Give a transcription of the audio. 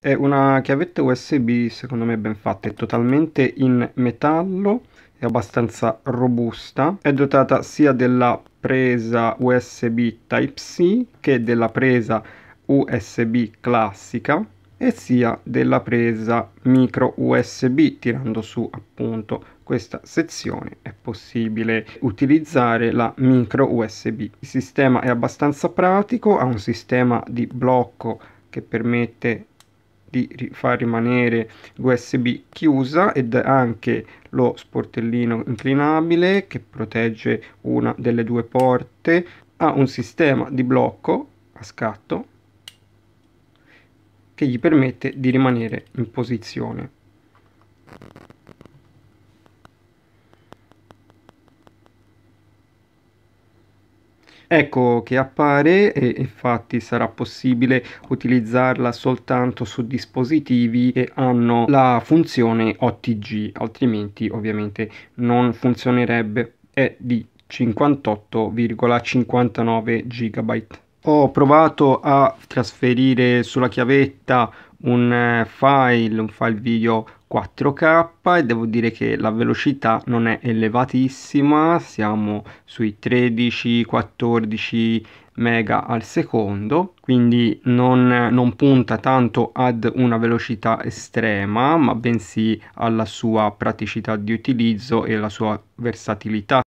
È una chiavetta USB secondo me ben fatta, è totalmente in metallo, è abbastanza robusta, è dotata sia della presa USB Type-C che della presa USB classica e sia della presa micro USB tirando su appunto questa sezione è possibile utilizzare la micro USB. Il sistema è abbastanza pratico, ha un sistema di blocco che permette di far rimanere l'USB chiusa ed anche lo sportellino inclinabile che protegge una delle due porte ha un sistema di blocco a scatto che gli permette di rimanere in posizione Ecco che appare e infatti sarà possibile utilizzarla soltanto su dispositivi che hanno la funzione OTG, altrimenti ovviamente non funzionerebbe. È di 58,59 GB. Ho provato a trasferire sulla chiavetta un eh, file, un file video 4K e devo dire che la velocità non è elevatissima, siamo sui 13-14 mega al secondo, quindi non, non, punta tanto ad una velocità estrema, ma bensì alla sua praticità di utilizzo e alla sua versatilità.